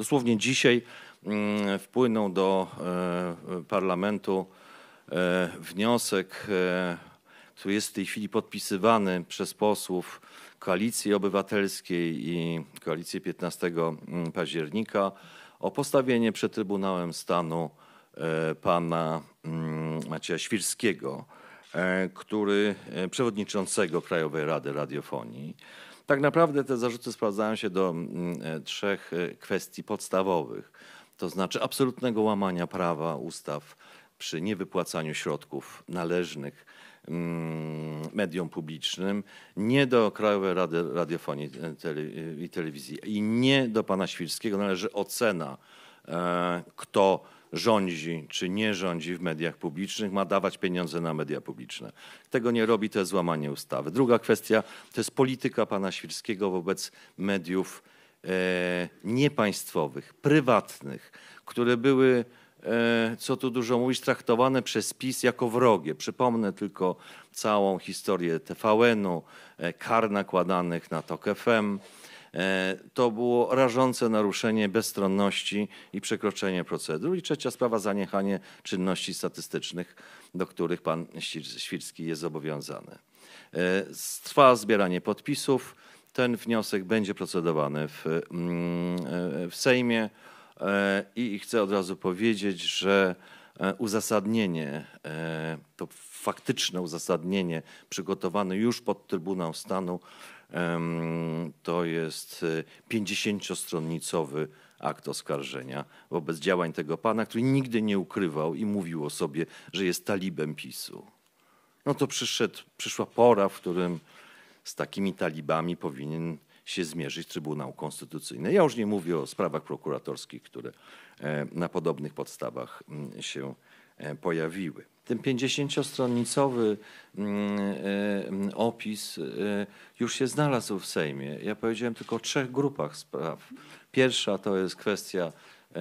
dosłownie dzisiaj mm, wpłynął do e, e, parlamentu e, wniosek, który jest w tej chwili podpisywany przez posłów Koalicji Obywatelskiej i Koalicji 15 mm, października o postawienie przed Trybunałem Stanu pana mm, Macieja Świrskiego, który przewodniczącego Krajowej Rady Radiofonii. Tak naprawdę te zarzuty sprawdzają się do mm, e, trzech e, kwestii podstawowych, to znaczy absolutnego łamania prawa, ustaw przy niewypłacaniu środków należnych mm, mediom publicznym, nie do Krajowej Rady Radiofonii e, i Telewizji i nie do pana Świrskiego należy ocena, kto rządzi czy nie rządzi w mediach publicznych, ma dawać pieniądze na media publiczne. Tego nie robi, to jest złamanie ustawy. Druga kwestia to jest polityka pana Świrskiego wobec mediów e, niepaństwowych, prywatnych, które były, e, co tu dużo mówić, traktowane przez PiS jako wrogie. Przypomnę tylko całą historię TVN-u, e, kar nakładanych na TOK FM, E, to było rażące naruszenie bezstronności i przekroczenie procedur. I trzecia sprawa, zaniechanie czynności statystycznych, do których pan Świrski jest zobowiązany. E, trwa zbieranie podpisów. Ten wniosek będzie procedowany w, mm, e, w Sejmie i chcę od razu powiedzieć, że uzasadnienie, to faktyczne uzasadnienie przygotowane już pod Trybunał Stanu to jest 50 y, stronnicowy akt oskarżenia wobec działań tego pana, który nigdy nie ukrywał i mówił o sobie, że jest talibem PiSu. No to przyszedł, przyszła pora, w którym z takimi talibami powinien się zmierzyć Trybunał Konstytucyjny. Ja już nie mówię o sprawach prokuratorskich, które e, na podobnych podstawach mm, się e, pojawiły. Ten 50-stronicowy opis y, już się znalazł w Sejmie. Ja powiedziałem tylko o trzech grupach spraw. Pierwsza to jest kwestia y,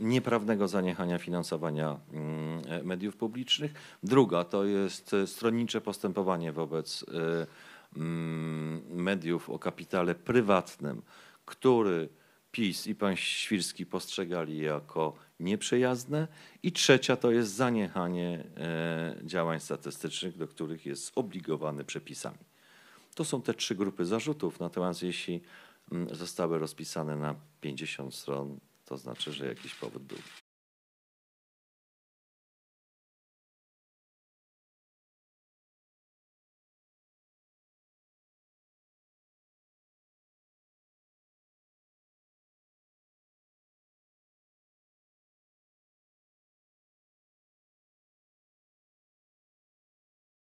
nieprawnego zaniechania finansowania mm, mediów publicznych. Druga to jest stronnicze postępowanie wobec y, mm, mediów o kapitale prywatnym, który PiS i pan Świrski postrzegali jako nieprzyjazne i trzecia to jest zaniechanie e, działań statystycznych, do których jest zobligowany przepisami. To są te trzy grupy zarzutów, natomiast jeśli mm, zostały rozpisane na 50 stron, to znaczy, że jakiś powód był.